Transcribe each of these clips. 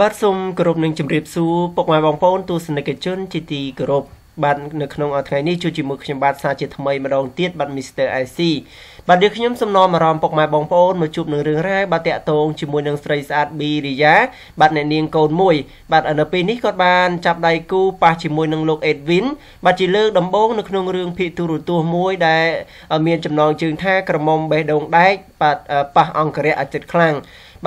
បាទសូមគោរពនឹងជម្រាបសួរពុកម៉ែបងប្អូនទស្សនិកជន ជាទីគោរពបាទនៅក្នុងថ្ងៃនេះជួបជាមួយខ្ញុំបាទសាជាថ្មីម្ដងទៀតបាទ Mr. IC បាទយើងខ្ញុំសំណូមអារម្មណ៍ពុកម៉ែបងប្អូនមកជួបនឹងរឿងរ៉ាវបាទតាក់ទងជាមួយនឹងស្រីស្អាតប៊ីរីយ៉ាបាទអ្នកនាងកូនមួយបាទនៅពេលនេះគាត់បានចាប់ដៃគូប៉ះជាមួយនឹងលោក Edwin បាទជាលើកដំបូងនៅក្នុងរឿងភាគទូរទស្សន៍មួយដែលមានចំណងជើងថាក្រមុំបេះដូងដែកបាទប៉ះអង្គរៈអាទិត្យខ្លាំង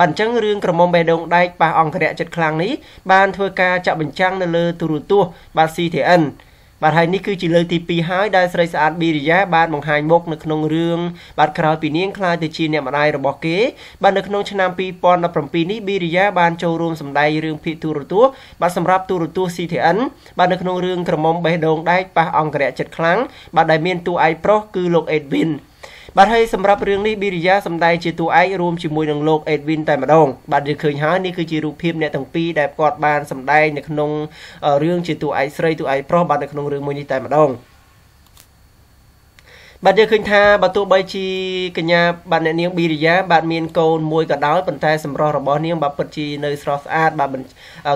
បាទអញ្ចឹងរឿងក្រមុំបេះដូងដែកប៉ះអង្គរៈចិត្តខ្លាំងនេះបានធ្វើការចាក់បញ្ចាំងនៅលើទូរទស្សន៍បាទ CTN បាទហើយនេះគឺ ជាលើកទី2ហើយដែលស្រីស្អាតប៊ីរិយាបានបង្ហាញមុខនៅក្នុងរឿងបាទក្រោយពីនាងខ្លាចទៅជាអ្នកម្ដាយរបស់គេបាទនៅក្នុងឆ្នាំ2017នេះប៊ីរិយាបានចូលរួមសម្ដែងរឿងភាគទូរទស្សន៍បាទសម្រាប់ទូរទស្សន៍ CTN បាទនៅក្នុងរឿងក្រមុំបេះដូងដែកប៉ះអង្គរៈចិត្តខ្លាំងបាទដែលមានតួឯកប្រុសគឺលោក Edwin បាទហើយសម្រាប់រឿងនេះប៊ីរិយាសម្ដែងជាតួឯករួមជាមួយនឹងលោកអេដវិនតែម្ដងបាទយើងឃើញហើយនេះគឺជារូបភាពអ្នកទាំងពីរដែលគាត់បានសម្ដែងនៅក្នុងរឿងជាតួឯកស្រីតួឯកប្រុសបាទនៅក្នុងរឿងមួយនេះតែម្ដងបាទយើងឃើញថាបើទោះបីជាកញ្ញាបាទអ្នកនាងប៊ីរិយាបាទមានកូនមួយក៏ដោយប៉ុន្តែ សម្រស់របស់នាង បាទពិតជានៅស្រស់ស្អាតបាទ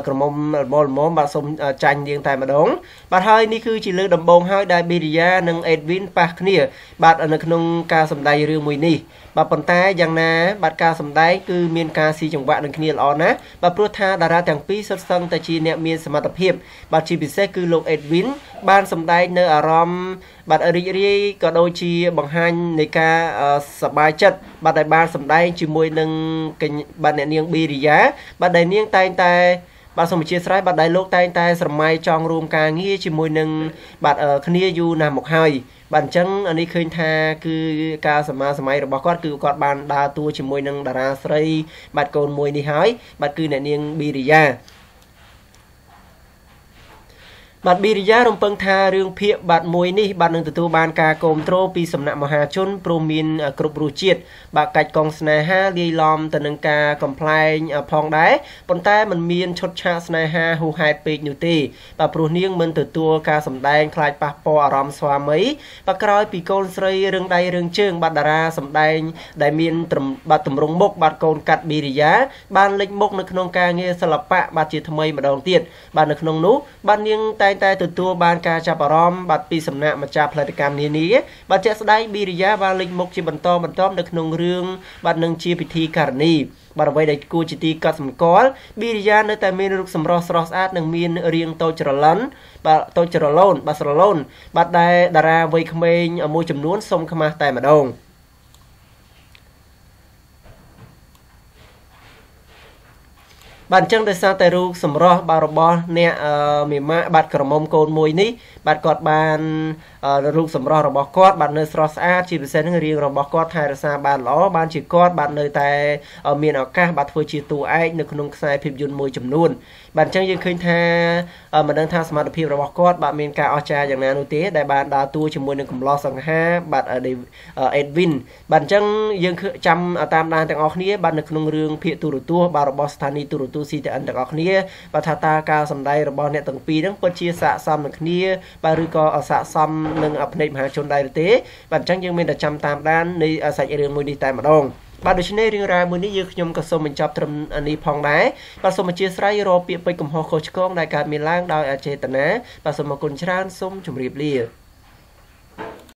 ក្រមុំមលមមបាទសូមចាញ់នាងតែម្ដងបាទហើយនេះគឺជាលើកដំបូងហើយដែលប៊ីរិយានិងអេដវីនប៉ះគ្នាបាទនៅក្នុងការសម្ដែងរឿងមួយនេះបាទប៉ុន្តែយ៉ាងណាបាទការសម្ដែងគឺមានការស៊ីចង្វាក់នឹងគ្នាល្អណាស់បាទព្រោះថាតារាទាំងពីរសុទ្ធសឹងតែជាអ្នកមានសមត្ថភាពបាទជាពិសេសគឺលោកអេដវីនបានសម្ដែងនៅអារម្មណ៍បាទរីករាយក៏ដូចជាបង្ហាញនៃការសប្បាយចិត្តបាទដែលបានសម្ដែងជាមួយនឹងបាទអ្នកនាងប៊ីរីយ៉ាបាទដែលនាងតែងតែបាទសូមអធិស្ឋានបាទដែលលោកតែងតែស្រមៃចង់រួមការងារជាមួយនឹងបាទគ្នាយូរណាស់មកហើយបាទអញ្ចឹងនេះឃើញថា គឺការសមាសម័យរបស់គាត់គឺគាត់បាន ដើរតួជាមួយនឹងតារាស្រី បាទកូនមួយនេះហើយបាទគឺអ្នកនាងប៊ីរីយ៉ាបាទបិរិយារំពឹងថារឿងភាគបាទមួយនេះបាទនឹងទទួលបានការគាំទ្រពីសំណាក់មហាជនព្រមមានគ្រប់រសជាតិបាទកាច់កងស្នេហាលាយឡំទៅនឹងការកំប្លែងផងដែរប៉ុន្តែมันមានឈុតឆាកស្នេហាហូហែតពេកនោះទេបាទព្រោះនាងមិនទទួលការសម្ដែងខ្លាចប៉ះពាល់អារម្មណ៍ស្វាមីបាទក្រោយពីកូនស្រីរឿងដៃរឿងជើងបាទតារាសម្ដែងដែលមានបាទតម្រង់មុខបាទកូនកាត់បិរិយាបានលេចមុខនៅក្នុងការងារសិល្បៈបាទជាថ្មីម្ដងទៀតបាទនៅក្នុងនោះបាទនាងតែងតែទទួលបានការចាប់អារម្មណ៍បាទពីសំណាក់ម្ចាស់ផលិតកម្មនានាបាទជាក់ស្ដែងបិរិយាបានលេចមុខជាបន្តបន្ទាប់នៅក្នុងរឿងបាទនឹងជាពិធីការនីបាទអ្វីដែលគួរជាទីកត់សម្គាល់បិរិយានៅតែមានរូបសម្រស់ស្រស់ស្អាត និងមានរាងតូចច្រឡំបាទតូចច្រឡូន បាទស្រឡូនបាទដែលតារាវ័យក្មេងមួយចំនួនសុំខ្មាស់តែម្ដង។បាទអញ្ចឹងដោយសារតែរូបសម្រស់បាទរបស់អ្នកមេម៉ាក់បាទក្រមុំកូនមួយនេះ បាទគាត់បានរូបសម្រស់របស់គាត់បាទនៅស្រស់ស្អាតជាពិសេសនឹងរាងរបស់គាត់ថែរក្សាបានល្អបានជាគាត់បាទនៅតែ មានឱកាសបាទធ្វើជាតួឯកនៅក្នុងខ្សែភាពយន្តមួយចំនួនបាទអញ្ចឹងយើងឃើញថាមិនដឹងថាសមត្ថភាពរបស់គាត់បាទមានការអស្ចារ្យយ៉ាងណានោះទេដែលបានដើរតួជាមួយនឹងកំឡោះសង្ហាបាទអេដវិនបាទអញ្ចឹងយើងចាំតាមដានទាំងអស់គ្នាបាទនៅក្នុងរឿងភាគទូរទស្សន៍បាទរបស់ស្ថានីយ៍ទូរទស្សន៍ CTN ទាំងអស់គ្នាបើថាតើការសម្ដែងរបស់អ្នកទាំងពីរហ្នឹងពិតជាស័ក្តិសមនឹងគ្នាបាទឬក៏ស័ក្តិសមនឹងភ្នែកមហាជនដែរឬទេបាទអញ្ចឹងយើងមានតែចាំតាមដាននៃសាច់រឿងមួយនេះតែម្ដងបាទដូច្នេះរឿងរ៉ាវមួយនេះយើងខ្ញុំក៏សូមបញ្ចប់ត្រឹមនេះផងដែរបាទសូមអធិស្ឋានរពាក្យពេចន៍កំហុសខុសឆ្គងដែលកើតមានឡើងដោយអចេតនាបាទសូមអរគុណច្រើនសូមជម្រាបលា